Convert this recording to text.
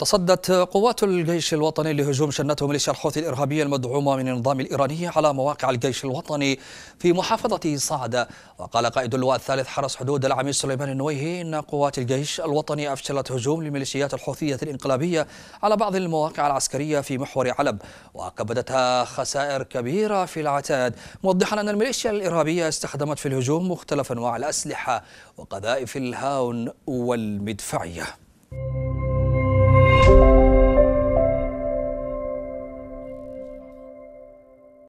تصدت قوات الجيش الوطني لهجوم شنته ميليشيا الحوثي الإرهابية المدعومة من النظام الإيراني على مواقع الجيش الوطني في محافظة صعدة وقال قائد اللواء الثالث حرس حدود العميد سليمان النويهي إن قوات الجيش الوطني أفشلت هجوم لميليشيات الحوثية الإنقلابية على بعض المواقع العسكرية في محور علب وكبدتها خسائر كبيرة في العتاد موضحا أن الميليشيا الإرهابية استخدمت في الهجوم مختلف أنواع الأسلحة وقذائف الهاون والمدفعية